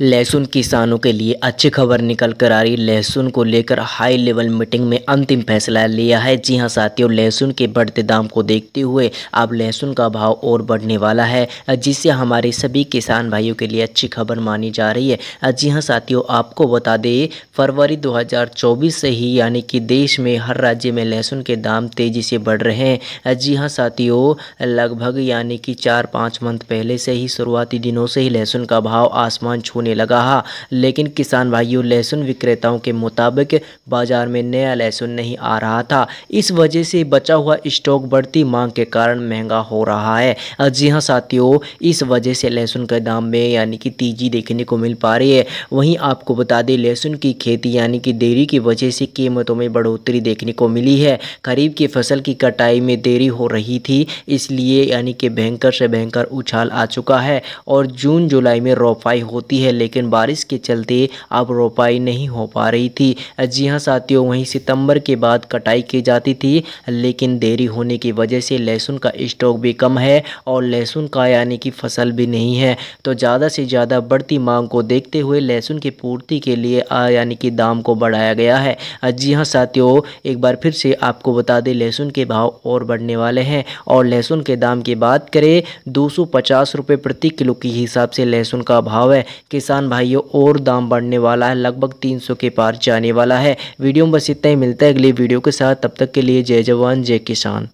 लहसुन किसानों के लिए अच्छी खबर निकल कर आ रही लहसुन को लेकर हाई लेवल मीटिंग में अंतिम फैसला लिया है जी हां साथियों लहसुन के बढ़ते दाम को देखते हुए अब लहसुन का भाव और बढ़ने वाला है जिससे हमारे सभी किसान भाइयों के लिए अच्छी खबर मानी जा रही है जी हां साथियों आपको बता दें फरवरी 2024 से ही यानी कि देश में हर राज्य में लहसुन के दाम तेज़ी से बढ़ रहे हैं जी हाँ साथियों लगभग यानी कि चार पाँच मंथ पहले से ही शुरुआती दिनों से ही लहसुन का भाव आसमान छूने होने लगा है हाँ। लेकिन किसान भाइयों लहसुन विक्रेताओं के मुताबिक बाज़ार में नया लहसुन नहीं आ रहा था इस वजह से बचा हुआ स्टॉक बढ़ती मांग के कारण महंगा हो रहा है जी हाँ साथियों इस वजह से लहसुन के दाम में यानी कि तेज़ी देखने को मिल पा रही है वहीं आपको बता दें लहसुन की खेती यानी कि देरी की वजह से कीमतों में बढ़ोतरी देखने को मिली है खरीफ की फसल की कटाई में देरी हो रही थी इसलिए यानी कि भयंकर से भयंकर उछाल आ चुका है और जून जुलाई में रोपाई होती है लेकिन बारिश के चलते अब रोपाई नहीं हो पा रही थी जी हाँ साथियों वहीं सितंबर के बाद कटाई की जाती थी लेकिन देरी होने की वजह से लहसुन का स्टॉक भी कम है और लहसुन का यानी कि फसल भी नहीं है तो ज़्यादा से ज़्यादा बढ़ती मांग को देखते हुए लहसुन की पूर्ति के लिए यानी कि दाम को बढ़ाया गया है जी हाँ साथियों एक बार फिर से आपको बता दें लहसुन के भाव और बढ़ने वाले हैं और लहसुन के दाम की बात करें दो सौ प्रति किलो के हिसाब से लहसुन का भाव है कि किसान भाइयों और दाम बढ़ने वाला है लगभग 300 के पार जाने वाला है वीडियो में बस इतना ही मिलता है अगली वीडियो के साथ तब तक के लिए जय जवान जय किसान